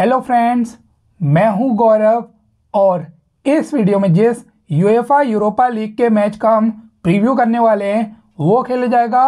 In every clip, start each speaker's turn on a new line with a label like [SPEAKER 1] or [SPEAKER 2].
[SPEAKER 1] hello friends मैं हूं गौरव और इस वीडियो में जिस यूएफा यूरोपा लीग के मैच का हम प्रीव्यू करने वाले हैं वो खेला जाएगा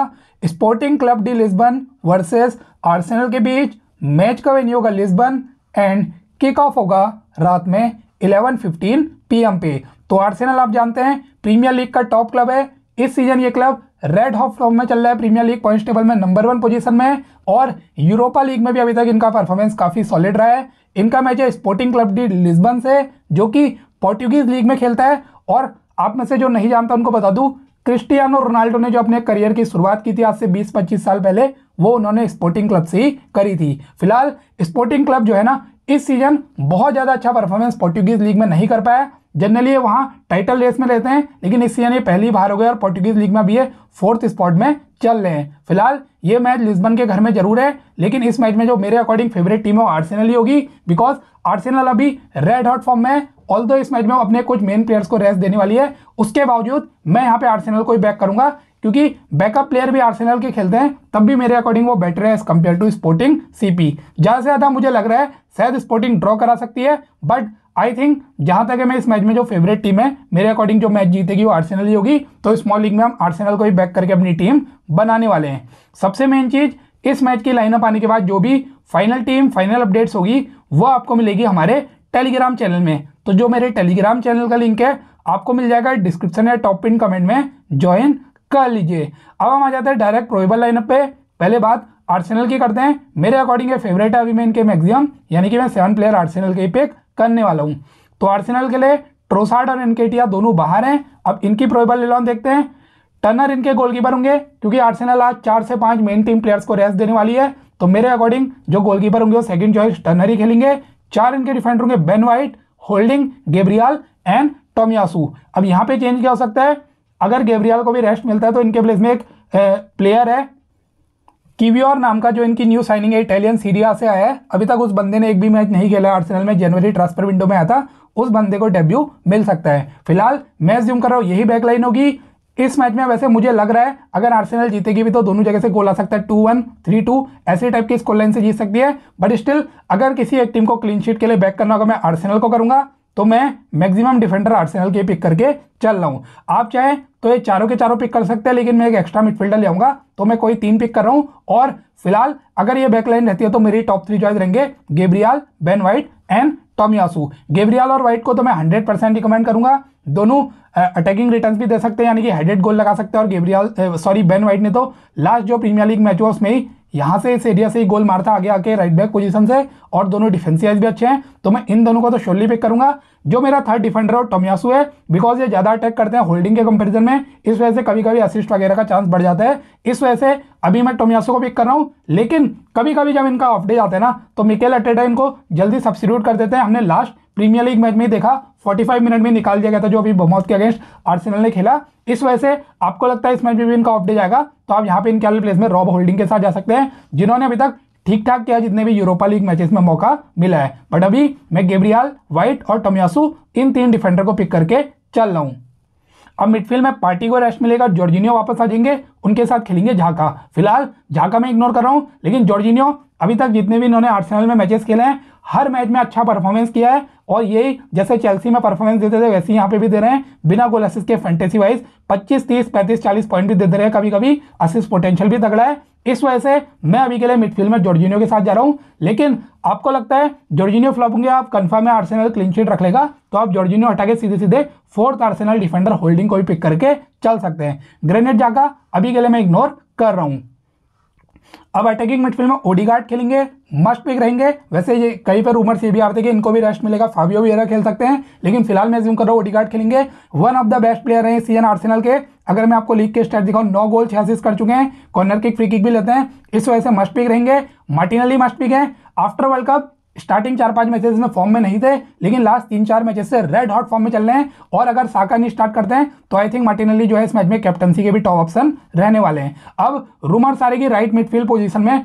[SPEAKER 1] Sporting Club de Lisbon versus Arsenal के बीच मैच का वेन्यू होगा लिस्बन एंड किक ऑफ होगा रात में 11:15 पीएम पे तो आर्सेनल आप जानते हैं प्रीमियर लीग का टॉप क्लब है इस सीजन ये क्लब रेड हॉफ फॉर्म में चल रहा है प्रीमियर लीग पॉइंट टेबल में नंबर वन पोजीशन में और यूरोपा लीग में भी अभी तक इनका परफॉर्मेंस काफ़ी सॉलिड रहा है इनका मैच है स्पोर्टिंग क्लब डी लिस्बन से जो कि पोर्टुगीज लीग में खेलता है और आप में से जो नहीं जानता उनको बता दूँ क्रिस्टियानो रोनाल्डो ने जो अपने करियर की शुरुआत की थी आज से 20-25 साल पहले वो उन्होंने स्पोर्टिंग क्लब से ही करी थी फिलहाल स्पोर्टिंग क्लब जो है ना इस सीजन बहुत ज़्यादा अच्छा परफॉर्मेंस पोर्टुगीज लीग में नहीं कर पाया जनरली ये वहाँ टाइटल रेस में रहते हैं लेकिन इस सीजन ये पहली बार हो गए और पोर्टुगीज लीग में भी ये फोर्थ स्पॉट में चल रहे हैं फिलहाल ये मैच लिस्बन के घर में जरूर है लेकिन इस मैच में जो मेरे अकॉर्डिंग फेवरेट टीम है वो आर्सेनल ही होगी बिकॉज आर्सेनल अभी रेड हॉट फॉर्म में ऑल दो इस मैच में अपने कुछ मेन प्लेयर्स को रेस्ट देने वाली है उसके बावजूद मैं यहाँ पे आर्सेनल को ही बैक करूंगा क्योंकि बैकअप प्लेयर भी आर्सेनल के खेलते हैं तब भी मेरे अकॉर्डिंग वो बेटर है as compare to Sporting CP ज़्यादा से ज़्यादा मुझे लग रहा है शायद स्पोर्टिंग ड्रॉ करा सकती है बट आई थिंक जहां तक है मैं इस मैच में जो फेवरेट टीम है मेरे अकॉर्डिंग जो मैच जीतेगी वो आर्सेनल ही होगी तो स्मॉल लीग में हम आर्सेनल को ही बैक करके अपनी टीम बनाने वाले हैं सबसे मेन चीज़ इस मैच की लाइनअप आने के बाद जो भी फाइनल टीम फाइनल अपडेट्स होगी वो आपको मिलेगी हमारे टेलीग्राम चैनल में तो जो मेरे टेलीग्राम चैनल का लिंक है आपको मिल जाएगा डिस्क्रिप्शन या टॉप पिन कमेंट में ज्वाइन कर लीजिए अब हम आ जाते हैं डायरेक्ट प्रोबेबल लाइनअप पे पहले बात आर्सेनल की करते हैं मेरे अकॉर्डिंग है फेवरेट है अभी मैं इनके मैक्सिमम यानी कि मैं सेवन प्लेयर आर्सेनल के ही पिक करने वाला हूँ तो आर्सेनल के लिए ट्रोसार्ड और एनकेटिया दोनों बाहर हैं अब इनकी प्रोबेबल इलेवन देखते हैं टर्नर इनके गोलकीपर होंगे क्योंकि आर्सेनल आज चार से पांच मेन टीम प्लेयर्स को रेस्ट देने वाली है तो मेरे अकॉर्डिंग जो गोलकीपर होंगे वो सेकंड चॉइस टर्नर ही खेलेंगे चार इनके डिफेंडर होंगे Ben White Holding Gabriel and Tomiyasu अब यहाँ पे चेंज क्या हो सकता है अगर गेब्रियाल को भी रेस्ट मिलता है तो इनके प्लेस में एक प्लेयर है कीवियोर नाम का जो इनकी न्यू साइनिंग है इटालियन सीरिया से आया है अभी तक उस बंदे ने एक भी मैच नहीं खेला आर्सेनल में जनवरी ट्रांसफर विंडो में आया था उस बंदे को डेब्यू मिल सकता है फिलहाल मैं ज्यूम कर रहा हूँ यही बैकलाइन होगी इस मैच में वैसे मुझे लग रहा है अगर आर्सेनल जीतेगी भी तो दोनों जगह से गोल आ सकता है टू वन थ्री टू ऐसे टाइप की स्कोर लाइन से जीत सकती है बट स्टिल अगर किसी एक टीम को क्लीन शीट के लिए बैक करना होगा मैं आर्सेनल को करूंगा तो मैं मैक्सिमम डिफेंडर आर्सेनल के पिक करके चल रहा हूँ आप चाहे तो ये चारों के चारों पिक कर सकते हैं लेकिन मैं एक एक्स्ट्रा मिडफील्डर ले आऊंगा तो मैं कोई तीन पिक कर रहा हूँ और फिलहाल अगर ये बैकलाइन रहती है तो मेरी टॉप थ्री चॉइस रहेंगे Gabriel Ben White and Tomiyasu Gabriel और वाइट को तो मैं हंड्रेड परसेंट रिकमेंड करूंगा दोनों अटैकिंग रिटर्न भी दे सकते हैं यानी कि हेडेड गोल लगा सकते हैं और गेब्रियाल सॉरी बेन वाइट ने तो लास्ट जो प्रीमियर लीग मैच हुआ उसमें ही यहाँ से इस एरिया से ही गोल मारता आगे आके राइट बैक पोजीशन से और दोनों डिफेंसियस भी अच्छे हैं तो मैं इन दोनों को तो शोली पिक करूंगा जो मेरा थर्ड डिफेंडर और टोमियासू है बिकॉज ये ज़्यादा अटैक करते हैं होल्डिंग के कंपेरिजन में इस वजह से कभी कभी असिस्ट वगैरह का चांस बढ़ जाता है इस वजह से अभी मैं टोमियासु को पिक कर रहा हूँ लेकिन कभी कभी जब इनका ऑफ डे आता है ना तो मिकेल अटेडा इनको जल्दी सब्सिट्यूट कर देते हैं हमने लास्ट प्रीमियर लीग मैच में देखा 45 मिनट में निकाल दिया गया था जो अभी बमौत के अगेंस्ट आर्सेनल ने खेला इस वजह से आपको लगता है इस मैच में भी इनका ऑफ डे जाएगा तो आप यहाँ पे इनके प्लेस में रॉब होल्डिंग के साथ जा सकते हैं जिन्होंने अभी तक ठीक ठाक किया जितने भी यूरोपा लीग मैचेस में मौका मिला है बट अभी मैं गेब्रियाल व्हाइट और टोमियासू इन तीन डिफेंडर को पिक करके चल रहा हूँ अब मिडफील्ड में पार्टी को रेस्ट मिलेगा जॉर्जिनियो वापस आ जाएंगे उनके साथ खेलेंगे झाका फिलहाल झाका मैं इग्नोर कर रहा हूँ लेकिन जॉर्जिनियो अभी तक जितने भी इन्होंने आर्सेनल में मैचेस खेले हैं हर मैच में अच्छा परफॉर्मेंस किया है और ये जैसे चेल्सी में परफॉर्मेंस देते थे वैसे यहाँ पे भी दे रहे हैं बिना गोल असिस्ट के फैंटेसी वाइज 25 30 35 40 पॉइंट भी दे दे रहे हैं कभी कभी असिस्ट पोटेंशियल भी तगड़ा है इस वजह से मैं अभी के लिए मिडफील्ड में जॉर्जिनियो के साथ जा रहा हूँ लेकिन आपको लगता है जॉर्जिनियो फ्लॉप होंगे आप कन्फर्म है आर्सेनल क्लीनशीट रख लेगा तो आप जॉर्जिनियो हटा के सीधे सीधे फोर्थ आर्सेनल डिफेंडर होल्डिंग को भी पिक करके चल सकते हैं ग्रेनेड जाकर अभी के लिए मैं इग्नोर कर रहा हूँ अब अटैकिंग मिडफील्ड में ओडीगार्ड खेलेंगे मस्ट पिक रहेंगे वैसे ये कई पर रूमर्स ये भी आते हैं कि इनको भी रेस्ट मिलेगा फाबियो भी एरा खेल सकते हैं लेकिन फिलहाल मैं जूम कर रहा हूँ ओडीगार्ड खेलेंगे one of the best player हैं सीएन आर्सेनल के अगर मैं आपको लीग के स्टार्ट दिखाऊँ नौ गोल छियासी कर चुके हैं कॉर्नर किक फ्री किक भी लेते हैं इस वजह से मस्ट पिक रहेंगे मार्टिनली मस्ट पिक है आफ्टर वर्ल्ड कप स्टार्टिंग चार पांच मैचेस में फॉर्म में नहीं थे लेकिन लास्ट तीन चार मैचेस से रेड हॉट फॉर्म में चल रहे हैं और अगर साका नहीं स्टार्ट करते हैं तो आई थिंक मार्टिनली जो है इस मैच में कैप्टनसी के भी टॉप ऑप्शन रहने वाले हैं अब रूमर सारे की राइट मिडफील्ड पोजीशन में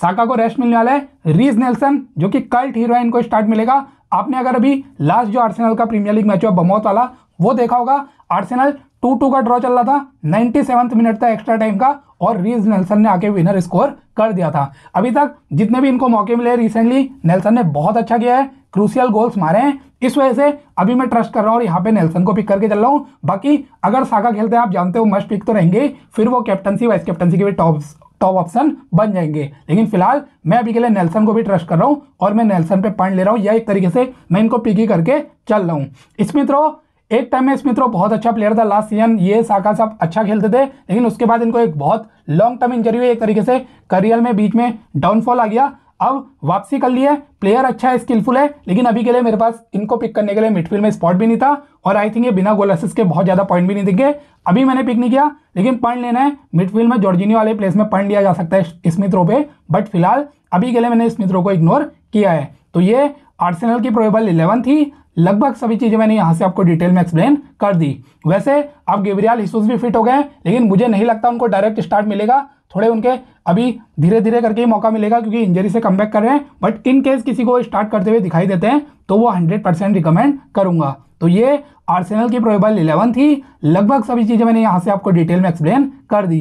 [SPEAKER 1] साका को रेस्ट मिलने वाला है रीज नेल्सन जो कि कल्ट हीरो को इनको स्टार्ट मिलेगा आपने अगर अभी लास्ट जो आर्सेनल का प्रीमियर लीग मैच हुआ बमौत वाला वो देखा होगा आर्सेनल टू टू का ड्रॉ चल रहा था नाइन्टी सेवंथ मिनट था एक्स्ट्रा टाइम का और रीज नेल्सन ने आके विनर स्कोर कर दिया था अभी तक जितने भी इनको मौके मिले रिसेंटली नेल्सन ने बहुत अच्छा किया है क्रूसियल गोल्स मारे हैं इस वजह से अभी मैं ट्रस्ट कर रहा हूँ और यहाँ पे नेल्सन को पिक करके चल रहा हूँ बाकी अगर सागा खेलते हैं आप जानते हो मस्ट पिक तो रहेंगे फिर वो कैप्टनसी वाइस कैप्टनसी के भी टॉप टॉप ऑप्शन बन जाएंगे लेकिन फिलहाल मैं अभी के लिए नेल्सन को भी ट्रस्ट कर रहा हूँ और मैं नेल्सन पे पॉइंट ले रहा हूँ या एक तरीके से मैं इनको पिक ही करके चल रहा हूँ इसमें मित्रों एक टाइम में मित्रों बहुत अच्छा प्लेयर था लास्ट सीजन ये साका साहब अच्छा खेलते थे लेकिन उसके बाद इनको एक बहुत लॉन्ग टर्म इंजरी हुई एक तरीके से करियर में बीच में डाउनफॉल आ गया अब वापसी कर ली है प्लेयर अच्छा है स्किलफुल है लेकिन अभी के लिए मेरे पास इनको पिक करने के लिए मिडफील्ड में स्पॉट भी नहीं था और आई थिंक ये बिना गोल असिस्ट के बहुत ज़्यादा पॉइंट भी नहीं दिखे अभी मैंने पिक नहीं किया लेकिन पॉइंट लेना है मिडफील्ड में जॉर्जिनी वाले प्लेस में पॉइंट लिया जा सकता है स्मिथ रो पे बट फिलहाल अभी के लिए मैंने स्मिथ रो को इग्नोर किया है तो ये आर्सेनल की प्रोबेबल इलेवन थी लगभग सभी चीज़ें मैंने यहां से आपको डिटेल में एक्सप्लेन कर दी वैसे अब गेबरियाल हिसूस भी फिट हो गए लेकिन मुझे नहीं लगता उनको डायरेक्ट स्टार्ट मिलेगा थोड़े उनके अभी धीरे धीरे करके ही मौका मिलेगा क्योंकि इंजरी से कम कर रहे हैं बट इन केस किसी को स्टार्ट करते हुए दिखाई देते हैं तो वो हंड्रेड परसेंट रिकमेंड करूंगा तो ये आर्सेनल की प्रोबेबल इलेवन थी लगभग सभी चीज़ें मैंने यहाँ से आपको डिटेल में एक्सप्लेन कर दी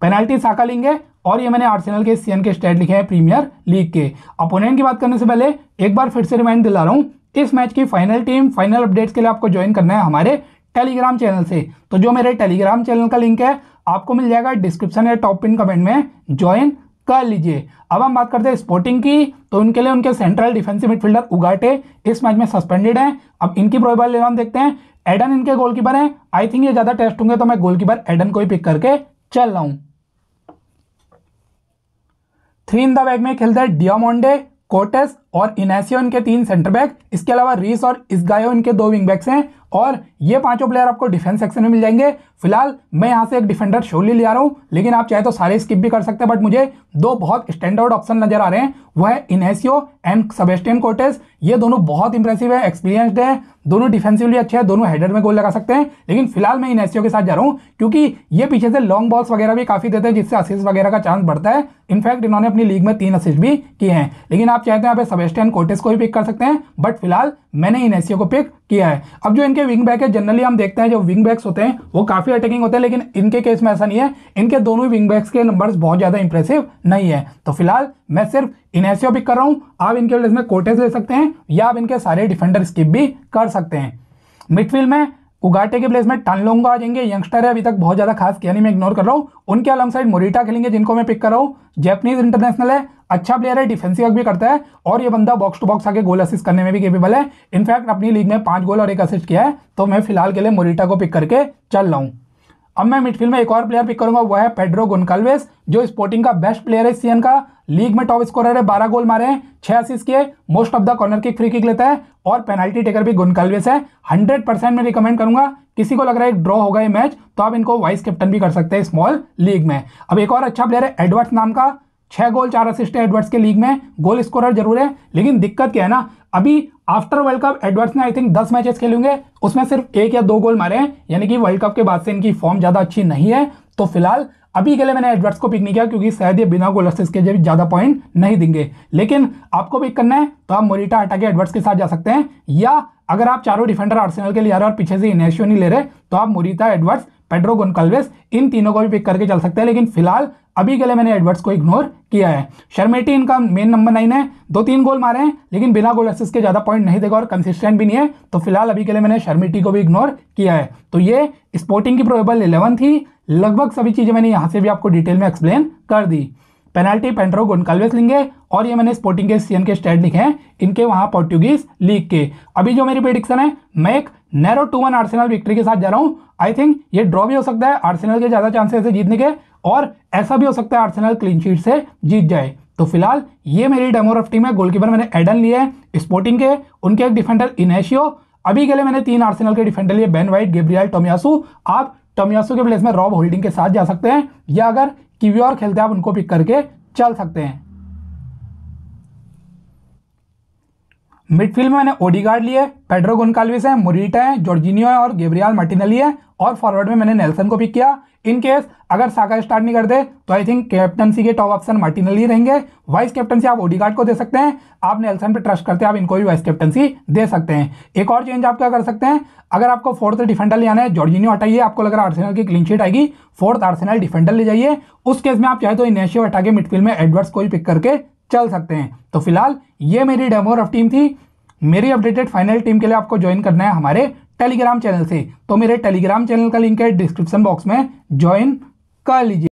[SPEAKER 1] पेनल्टी साका लेंगे और ये मैंने आर्सेनल के सीएन के स्टेट लिखे हैं प्रीमियर लीग के अपोनेंट की बात करने से पहले एक बार फिर से रिमाइंड दिला रहा हूँ इस मैच की फाइनल टीम फाइनल अपडेट्स के लिए आपको ज्वाइन करना है हमारे टेलीग्राम चैनल से तो जो मेरे टेलीग्राम चैनल का लिंक है आपको मिल जाएगा डिस्क्रिप्शन या टॉप पिन कमेंट में ज्वाइन कर लीजिए अब हम बात करते हैं स्पोर्टिंग की तो उनके लिए उनके सेंट्रल डिफेंसिव मिडफील्डर उगाटे इस मैच में सस्पेंडेड हैं अब इनकी प्रोबेबल लेवन देखते हैं एडन इनके गोलकीपर हैं आई थिंक ये ज़्यादा टेस्ट होंगे तो मैं गोलकीपर एडन को ही पिक करके चल रहा हूँ थ्री इन द बैग में खेलते हैं डियामोंडे कोटस और इनासियो इनके तीन सेंटर बैक इसके अलावा रीस और इसगायो इनके दो विंग बैक्स हैं और ये पांचों प्लेयर आपको डिफेंस सेक्शन में मिल जाएंगे फिलहाल मैं यहाँ से एक डिफेंडर श्योरली ले आ रहा हूँ लेकिन आप चाहे तो सारे स्किप भी कर सकते हैं बट मुझे दो बहुत स्टैंडर्ड ऑप्शन नजर आ रहे हैं वह है इनहेसियो एंड सबेस्टियन कोटेस ये दोनों बहुत इंप्रेसिव है एक्सपीरियंसड है दोनों डिफेंसिवली अच्छे हैं दोनों हेडर में गोल लगा सकते हैं लेकिन फिलहाल मैं इनहेसियो के साथ जा रहा हूँ क्योंकि ये पीछे से लॉन्ग बॉल्स वगैरह भी काफ़ी देते हैं जिससे असिस्ट वगैरह का चांस बढ़ता है इनफैक्ट इन्होंने अपनी लीग में तीन असिस्ट भी किए हैं लेकिन आप चाहते हैं आप सबेस्टियन कोटेस को भी पिक कर सकते हैं बट फिलहाल मैंने इन एसियो को पिक किया है अब जो इनके विंग बैक है जनरली हम देखते हैं जो विंग बैक्स होते हैं वो काफ़ी अटैकिंग होते हैं लेकिन इनके केस में ऐसा नहीं है इनके दोनों ही विंग बैक्स के नंबर्स बहुत ज़्यादा इंप्रेसिव नहीं है तो फिलहाल मैं सिर्फ एसियो पिक कर रहा हूं आप इनके प्लेस में कोटेस ले सकते हैं या आप इनके सारे डिफेंडर स्किप भी कर सकते हैं मिडफील्ड में उगाटे के प्लेस में टनलोंग आ जाएंगे यंगस्टर है अभी तक बहुत ज़्यादा खास किया नहीं मैं इग्नोर कर रहा हूँ उनके अलग साइड मोरिटा खेलेंगे जिनको मैं पिक कर रहा हूँ जैपनीज इंटरनेशनल है अच्छा प्लेयर है डिफेंसिव वर्क भी करता है और ये बंदा बॉक्स टू बॉक्स आके गोल असिस्ट करने में भी केपेबल है इनफैक्ट अपनी लीग में पांच गोल और एक असिस्ट किया है तो मैं फिलहाल के लिए मोरिटा को पिक करके चल रहा हूँ अब मैं मिडफील्ड में एक और प्लेयर पिक करूंगा वो है पेड्रो गुनकालवेस जो स्पोर्टिंग का बेस्ट प्लेयर है सीएन का लीग में टॉप स्कोरर है बारह गोल मारे हैं छह असिस्ट किए most of the corner kick free kick लेता है और पेनल्टी टेकर भी गुनकालवेस है हंड्रेड परसेंट मैं रिकमेंड करूंगा किसी को लग रहा है ड्रॉ होगा ये मैच तो आप इनको वाइस कैप्टन भी कर सकते हैं स्मॉल लीग में अब एक और अच्छा प्लेयर है एडवर्ड्स नाम का छह गोल चार असिस्ट है एडवर्ड्स के लीग में गोल स्कोरर जरूर है लेकिन दिक्कत क्या है ना अभी आफ्टर वर्ल्ड कप एडवर्ड्स ने आई थिंक दस मैचेस खेलेंगे उसमें सिर्फ एक या दो गोल मारे हैं यानी कि वर्ल्ड कप के बाद से इनकी फॉर्म ज़्यादा अच्छी नहीं है तो फिलहाल अभी के लिए मैंने एडवर्ट्स को पिक नहीं किया क्योंकि शायद ये बिना गोल असिस्ट के ज़्यादा पॉइंट नहीं देंगे लेकिन आपको पिक करना है तो आप मोरिटा हटा के एडवर्ट्स के साथ जा सकते हैं या अगर आप चारों डिफेंडर आर्सेनल के लिए आ रहे हो और पीछे से इनेशियो नहीं ले रहे तो आप मोरिता एडवर्ट्स पेड्रो गोनकाल्वेस इन तीनों को भी पिक करके चल सकते हैं लेकिन फिलहाल अभी के लिए मैंने एडवर्ड्स को इग्नोर किया है शर्मेटी इनका मेन नंबर नाइन है दो तीन गोल मारे हैं लेकिन बिना गोल असिस्ट के ज़्यादा पॉइंट नहीं देगा और कंसिस्टेंट भी नहीं है तो फिलहाल अभी के लिए मैंने शर्मेटी को भी इग्नोर किया है तो ये स्पोर्टिंग की प्रोबेबल इलेवन थी लगभग सभी चीज़ें मैंने यहाँ से भी आपको डिटेल में एक्सप्लेन कर दी पेनल्टी पेंड्रो गोनकाल्वेस लिंगे और ये मैंने स्पोर्टिंग के सी के स्टेट लिखे हैं इनके वहाँ पोर्टुगीज लीग के अभी जो मेरी प्रेडिक्शन है मैं एक narrow two one Arsenal victory के साथ जा रहा हूँ आई थिंक ये ड्रॉ भी हो सकता है आर्सेनल के ज़्यादा चांसेस है जीतने के और ऐसा भी हो सकता है आर्सेनल क्लीन शीट से जीत जाए तो फिलहाल ये मेरी रफ टीम है गोलकीपर मैंने एडन लिए है स्पोर्टिंग के उनके एक डिफेंडर इनेशियो अभी के लिए मैंने तीन आर्सेनल के डिफेंडर लिए बेन वाइट गेब्रियल टोमियासू आप टोमियासू के प्लेस में रॉब होल्डिंग के साथ जा सकते हैं या अगर किव्योर खेलते हैं आप उनको पिक करके चल सकते हैं मिडफील्ड में मैंने ओडीगार्ड लिए पेड्रो गुनकालविस हैं मुरीटा हैं जॉर्जिनियो है और गेब्रियाल मार्टिनली है और फॉरवर्ड में मैंने नेल्सन को पिक किया इन केस अगर साका स्टार्ट नहीं करते तो आई थिंक कैप्टनसी के टॉप ऑप्शन मार्टिनल ही रहेंगे वाइस कैप्टनसी आप ओडीगार्ड को दे सकते हैं आप नेल्सन पे ट्रस्ट करते हैं आप इनको भी वाइस कैप्टनसी दे सकते हैं एक और चेंज आप क्या कर सकते हैं अगर आपको फोर्थ डिफेंडर ले आना है जॉर्जिनियो हटाइए आपको लग रहा है आर्सेनल की क्लीन शीट आएगी फोर्थ आर्सेनल डिफेंडर ले जाइए उस केस में आप चाहे तो इनशियो हटा के मिडफील्ड में एडवर्ट्स को भी पिक करके चल सकते हैं तो फिलहाल ये मेरी डेमो रफ टीम थी मेरी अपडेटेड फाइनल टीम के लिए आपको ज्वाइन करना है हमारे टेलीग्राम चैनल से तो मेरे टेलीग्राम चैनल का लिंक है डिस्क्रिप्शन बॉक्स में ज्वाइन कर लीजिए